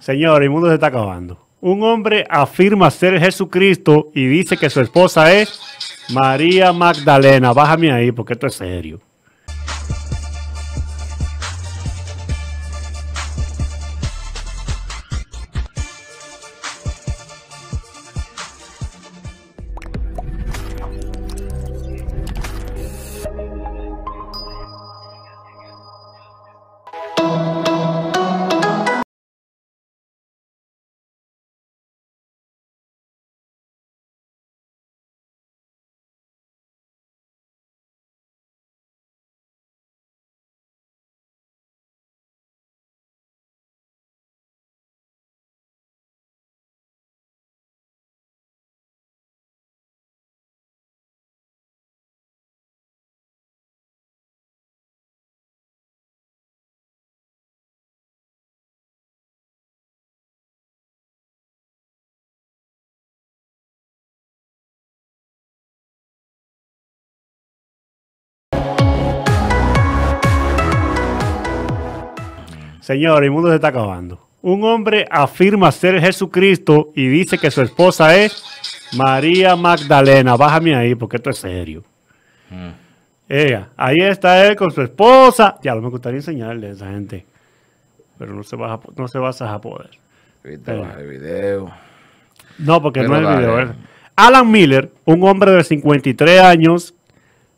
Señor, el mundo se está acabando. Un hombre afirma ser Jesucristo y dice que su esposa es María Magdalena. Bájame ahí porque esto es serio. Señor, el mundo se está acabando. Un hombre afirma ser Jesucristo y dice que su esposa es María Magdalena. Bájame ahí porque esto es serio. Mm. Ella, ahí está él con su esposa. Ya lo me gustaría enseñarle a esa gente. Pero no se va no vas a poder. video. No, porque no es video. Alan Miller, un hombre de 53 años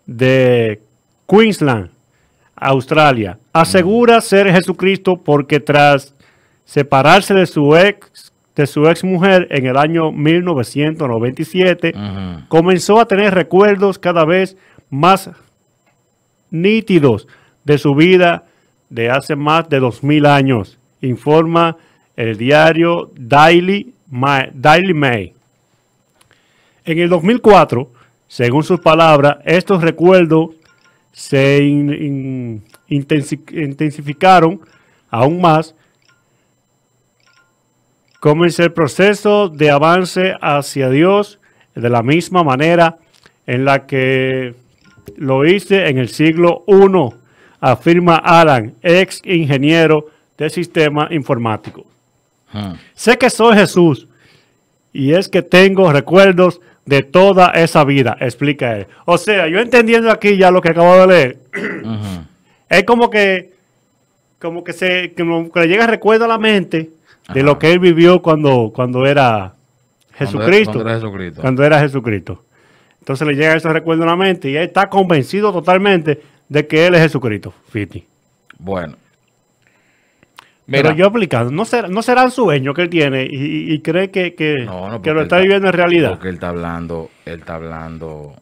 de Queensland, Australia. Asegura mm. ser Jesucristo porque tras separarse de su ex de su ex mujer en el año 1997, comenzó a tener recuerdos cada vez más nítidos de su vida de hace más de 2000 años, informa el diario Daily, Daily Mail. En el 2004, según sus palabras, estos recuerdos se intensificaron aún más. Comienza el proceso de avance hacia Dios de la misma manera en la que lo hice en el siglo I, afirma Alan, ex ingeniero de sistema informático. Ah. Sé que soy Jesús y es que tengo recuerdos de toda esa vida, explica él. O sea, yo entendiendo aquí ya lo que acabo de leer, es como que, como que se, le llega recuerdo a la mente de lo que él vivió cuando, cuando era Jesucristo. Cuando era, Jesucristo. Cuando era Jesucristo. Entonces le llega ese recuerdo a la mente y él está convencido totalmente de que él es Jesucristo, Fiti. Bueno, pero yo aplicando, ¿no será, ¿no será el sueño que él tiene y, cree que, lo está, viviendo en realidad? Porque él está hablando, él está hablando,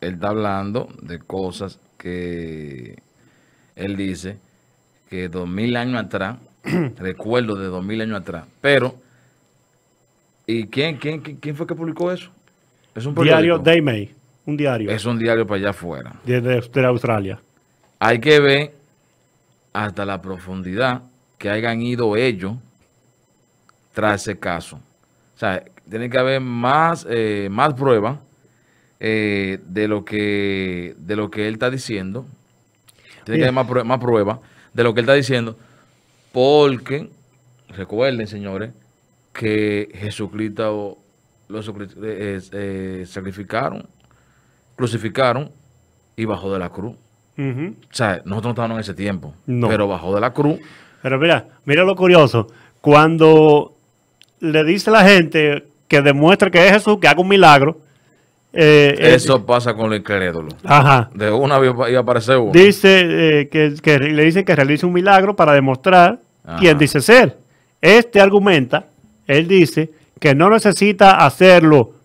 él está hablando de cosas que él dice que dos mil años atrás, recuerdo de dos mil años atrás, pero ¿y quién, quién, fue que publicó eso? Es un periódico? diario May, un diario. Es un diario para allá afuera. Desde Australia. Hay que ver hasta la profundidad que hayan ido ellos tras ese caso. O sea, tiene que haber más, eh, más pruebas eh, de, lo que, de lo que él está diciendo. Tiene que haber más, pruebas de lo que él está diciendo. Porque, recuerden, señores, que Jesucristo los eh, sacrificaron, crucificaron y bajó de la cruz. O sea, nosotros no estábamos en ese tiempo, no. pero bajó de la cruz pero mira, mira lo curioso. Cuando le dice a la gente que demuestre que es Jesús, que haga un milagro. Eh, eh, Eso pasa con el incrédulo. Ajá. De una y aparece uno. Dice eh, que, le dice que realice un milagro para demostrar quién dice ser. Este argumenta, él dice que no necesita hacerlo